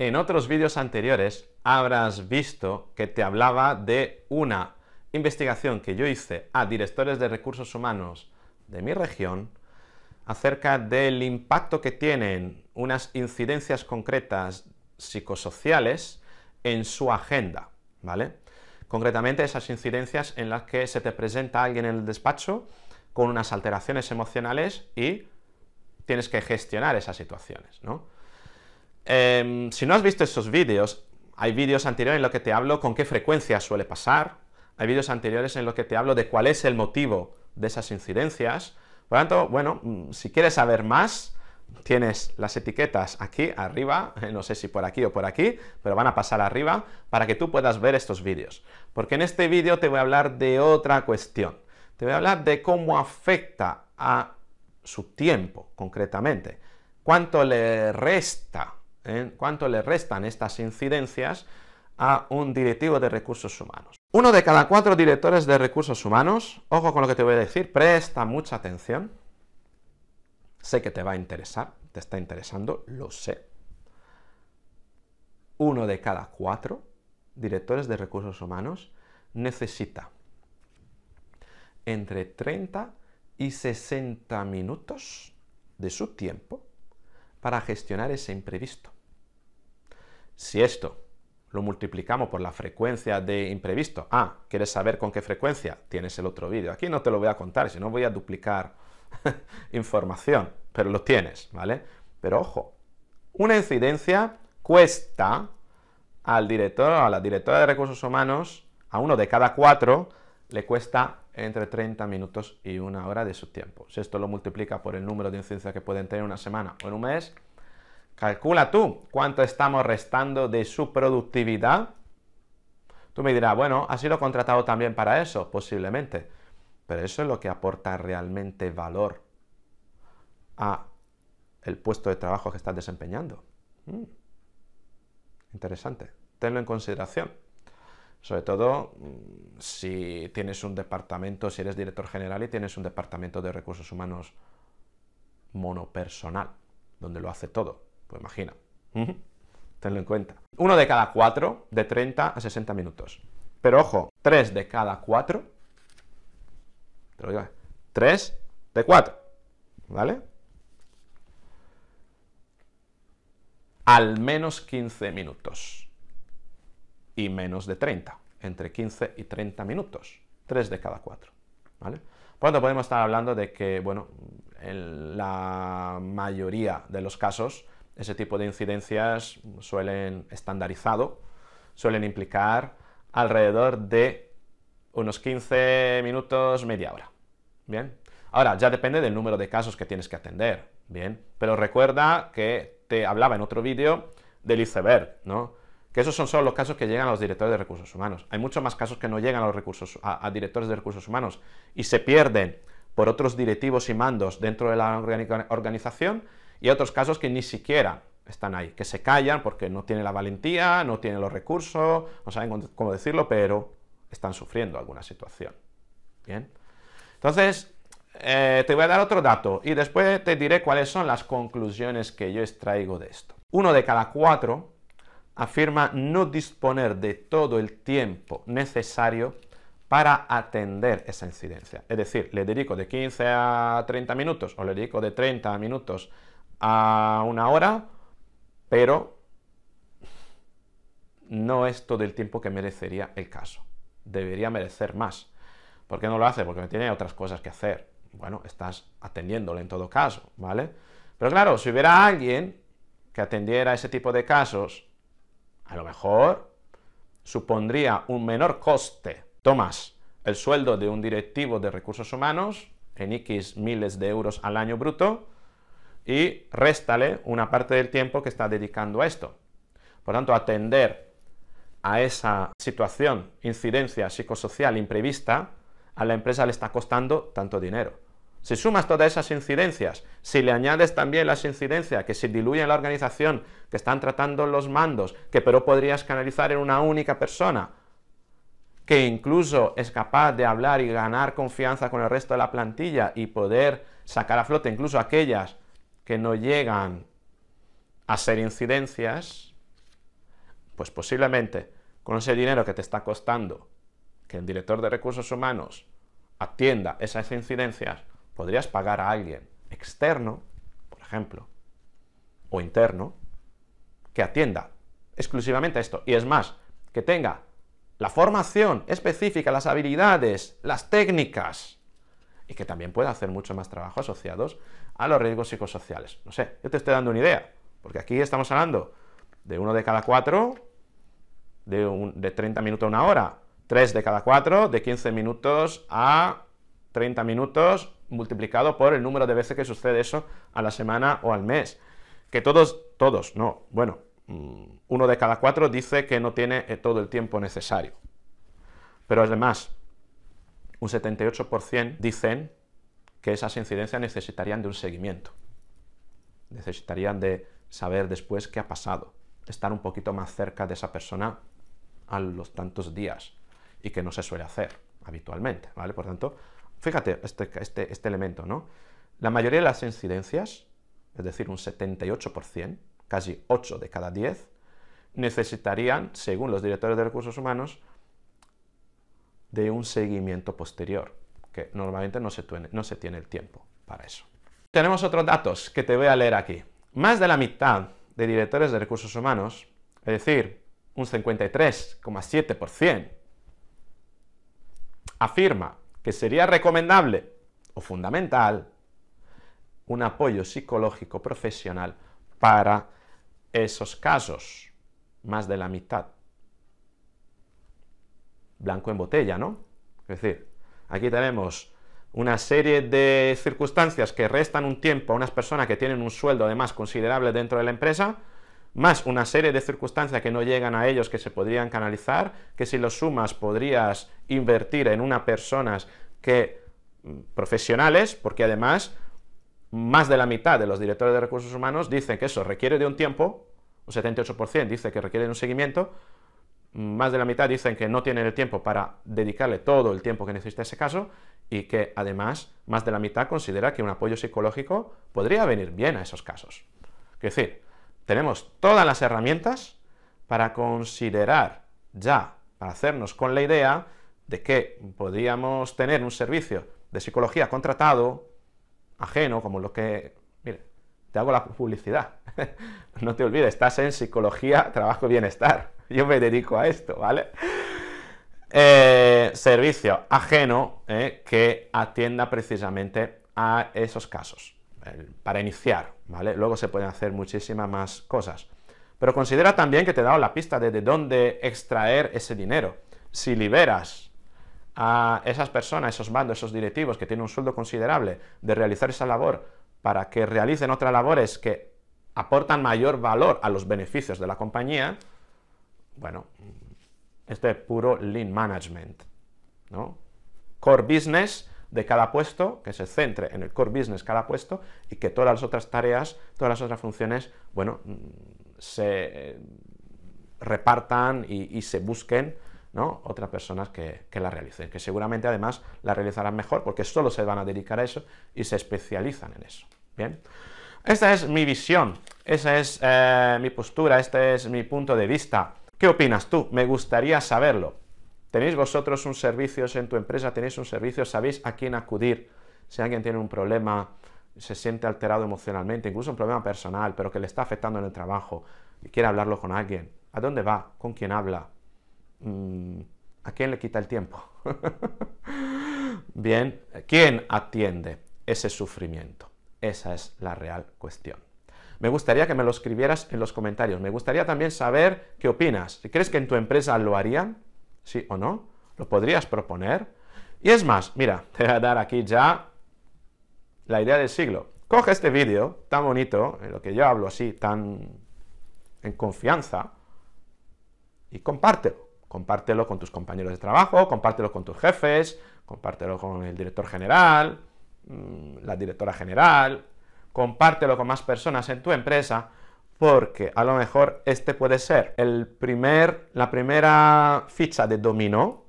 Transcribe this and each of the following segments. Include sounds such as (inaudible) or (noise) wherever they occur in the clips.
En otros vídeos anteriores habrás visto que te hablaba de una investigación que yo hice a directores de recursos humanos de mi región acerca del impacto que tienen unas incidencias concretas psicosociales en su agenda, ¿vale? Concretamente esas incidencias en las que se te presenta alguien en el despacho con unas alteraciones emocionales y tienes que gestionar esas situaciones, ¿no? Em, si no has visto estos vídeos, hay vídeos anteriores en los que te hablo con qué frecuencia suele pasar, hay vídeos anteriores en los que te hablo de cuál es el motivo de esas incidencias. Por lo tanto, bueno, mm, si quieres saber más, tienes las etiquetas aquí arriba, (laughs) no sé si por aquí o por aquí, pero van a pasar arriba para que tú puedas ver estos vídeos. Porque en este vídeo te voy a hablar de otra cuestión. Te voy a hablar de cómo afecta a su tiempo, concretamente. ¿Cuánto le resta en cuánto le restan estas incidencias a un directivo de recursos humanos. Uno de cada cuatro directores de recursos humanos, ojo con lo que te voy a decir, presta mucha atención, sé que te va a interesar, te está interesando, lo sé. Uno de cada cuatro directores de recursos humanos necesita entre 30 y 60 minutos de su tiempo para gestionar ese imprevisto. Si esto lo multiplicamos por la frecuencia de imprevisto, ah, ¿quieres saber con qué frecuencia? Tienes el otro vídeo. Aquí no te lo voy a contar, si no voy a duplicar (laughs) información, pero lo tienes, ¿vale? Pero ojo, una incidencia cuesta al director o a la directora de recursos humanos, a uno de cada cuatro, le cuesta entre 30 minutos y una hora de su tiempo. Si esto lo multiplica por el número de incidencias que pueden tener una semana o en un mes, Calcula tú cuánto estamos restando de su productividad. Tú me dirás, bueno, ha sido contratado también para eso, posiblemente. Pero eso es lo que aporta realmente valor a el puesto de trabajo que estás desempeñando. Mm. Interesante. Tenlo en consideración. Sobre todo mm, si tienes un departamento, si eres director general y tienes un departamento de recursos humanos monopersonal, donde lo hace todo. Pues imagina. Tenlo en cuenta. Uno de cada cuatro, de 30 a 60 minutos. Pero ojo, tres de cada cuatro. Te lo digo. Eh, tres de cuatro. ¿Vale? Al menos 15 minutos. Y menos de 30. Entre 15 y 30 minutos. Tres de cada cuatro. ¿Vale? Por lo tanto, podemos estar hablando de que, bueno, en la mayoría de los casos, ese tipo de incidencias suelen, estandarizado, suelen implicar alrededor de unos 15 minutos, media hora, ¿bien? Ahora, ya depende del número de casos que tienes que atender, ¿bien? Pero recuerda que te hablaba en otro vídeo del iceberg, ¿no? Que esos son solo los casos que llegan a los directores de recursos humanos. Hay muchos más casos que no llegan a los recursos, a directores de recursos humanos y se pierden por otros directivos y mandos dentro de la organización y otros casos que ni siquiera están ahí, que se callan porque no tienen la valentía, no tienen los recursos, no saben cómo decirlo, pero están sufriendo alguna situación. Bien. Entonces, eh, te voy a dar otro dato y después te diré cuáles son las conclusiones que yo extraigo de esto. Uno de cada cuatro afirma no disponer de todo el tiempo necesario para atender esa incidencia. Es decir, le dedico de 15 a 30 minutos o le dedico de 30 minutos a una hora, pero no es todo el tiempo que merecería el caso. Debería merecer más. ¿Por qué no lo hace? Porque no tiene otras cosas que hacer. Bueno, estás atendiéndole en todo caso, ¿vale? Pero claro, si hubiera alguien que atendiera ese tipo de casos, a lo mejor supondría un menor coste. Tomás, el sueldo de un directivo de recursos humanos en X miles de euros al año bruto, y réstale una parte del tiempo que está dedicando a esto. Por tanto, atender a esa situación, incidencia psicosocial imprevista, a la empresa le está costando tanto dinero. Si sumas todas esas incidencias, si le añades también las incidencias que se diluyen en la organización, que están tratando los mandos, que pero podrías canalizar en una única persona, que incluso es capaz de hablar y ganar confianza con el resto de la plantilla y poder sacar a flote incluso aquellas que no llegan a ser incidencias, pues posiblemente con ese dinero que te está costando que el director de recursos humanos atienda esas incidencias, podrías pagar a alguien externo, por ejemplo, o interno, que atienda exclusivamente a esto. Y es más, que tenga la formación específica, las habilidades, las técnicas, y que también pueda hacer mucho más trabajo asociados a los riesgos psicosociales. No sé, yo te estoy dando una idea, porque aquí estamos hablando de uno de cada cuatro, de, un, de 30 minutos a una hora, Tres de cada cuatro, de 15 minutos a 30 minutos, multiplicado por el número de veces que sucede eso a la semana o al mes. Que todos, todos, no, bueno, mm, uno de cada cuatro dice que no tiene eh, todo el tiempo necesario. Pero además, un 78% dicen que esas incidencias necesitarían de un seguimiento. Necesitarían de saber después qué ha pasado, estar un poquito más cerca de esa persona a los tantos días y que no se suele hacer habitualmente, ¿vale? Por tanto, fíjate este, este, este elemento, ¿no? La mayoría de las incidencias, es decir, un 78%, casi 8 de cada 10, necesitarían, según los directores de recursos humanos, de un seguimiento posterior normalmente no se, no se tiene el tiempo para eso. Tenemos otros datos que te voy a leer aquí. Más de la mitad de directores de recursos humanos, es decir, un 53,7%, afirma que sería recomendable o fundamental un apoyo psicológico profesional para esos casos, más de la mitad. Blanco en botella, ¿no? Es decir, Aquí tenemos una serie de circunstancias que restan un tiempo a unas personas que tienen un sueldo además considerable dentro de la empresa, más una serie de circunstancias que no llegan a ellos que se podrían canalizar, que si lo sumas podrías invertir en unas personas que mm, profesionales, porque además más de la mitad de los directores de recursos humanos dicen que eso requiere de un tiempo, un 78% dice que requiere de un seguimiento, más de la mitad dicen que no tienen el tiempo para dedicarle todo el tiempo que necesita ese caso y que además más de la mitad considera que un apoyo psicológico podría venir bien a esos casos. Es decir, tenemos todas las herramientas para considerar ya, para hacernos con la idea de que podríamos tener un servicio de psicología contratado, ajeno, como lo que... Mire, te hago la publicidad. (laughs) no te olvides, estás en psicología, trabajo y bienestar (laughs) yo me dedico a esto, ¿vale? Eh, servicio ajeno eh, que atienda precisamente a esos casos, para iniciar, ¿vale? Luego se pueden hacer muchísimas más cosas. Pero considera también que te he dado la pista de, dónde extraer ese dinero. Si liberas a esas personas, esos bandos, esos directivos que tienen un sueldo considerable de realizar esa labor para que realicen otras labores que aportan mayor valor a los beneficios de la compañía, bueno, esto es puro lean management, ¿no? Core business de cada puesto, que se centre en el core business cada puesto y que todas las otras tareas, todas las otras funciones, bueno, mm, se eh, repartan y, se busquen ¿no? otras personas que, la realicen, que seguramente además la realizarán mejor porque solo se van a dedicar a eso y se especializan en eso. Bien, esta es mi visión, esa es eh, mi postura, este es mi punto de vista. ¿Qué opinas tú? Me gustaría saberlo. ¿Tenéis vosotros un servicio en tu empresa? ¿Tenéis un servicio? ¿Sabéis a quién acudir? Si alguien tiene un problema, se siente alterado emocionalmente, incluso un problema personal, pero que le está afectando en el trabajo y quiere hablarlo con alguien, ¿a dónde va? ¿Con quién habla? Mm, ¿A quién le quita el tiempo? (laughs) Bien, ¿quién atiende ese sufrimiento? Esa es la real cuestión. Me gustaría que me lo escribieras en los comentarios. Me gustaría también saber qué opinas. ¿Crees que en tu empresa lo harían? ¿Sí o no? ¿Lo podrías proponer? Y es más, mira, (laughs) te voy a dar aquí ya la idea del siglo. Coge este vídeo tan bonito, en lo que yo hablo así, tan en confianza, y compártelo. Compártelo con tus compañeros de trabajo, compártelo con tus jefes, compártelo con el director general, mm, la directora general, compártelo con más personas en tu empresa, porque a lo mejor este puede ser el primer, la primera ficha de dominó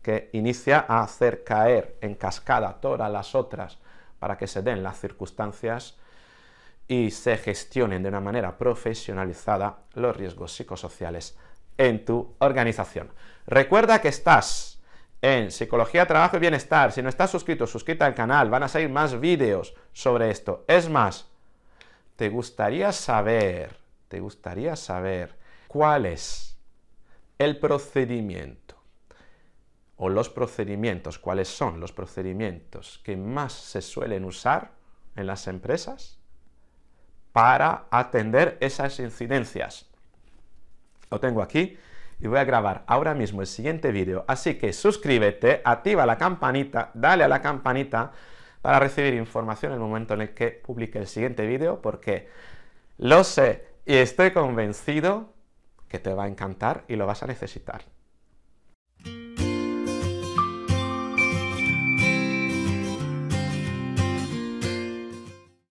que inicia a hacer caer en cascada todas las otras para que se den las circunstancias y se gestionen de una manera profesionalizada los riesgos psicosociales en tu organización. Recuerda que estás en Psicología, Trabajo y Bienestar. Si no estás suscrito, suscríbete al canal, van a salir más vídeos sobre esto. Es más, te gustaría saber, te gustaría saber cuál es el procedimiento o los procedimientos, cuáles son los procedimientos que más se suelen usar en las empresas para atender esas incidencias. Lo tengo aquí y voy a grabar ahora mismo el siguiente vídeo. Así que suscríbete, activa la campanita, dale a la campanita para recibir información en el momento en el que publique el siguiente vídeo, porque lo sé y estoy convencido que te va a encantar y lo vas a necesitar.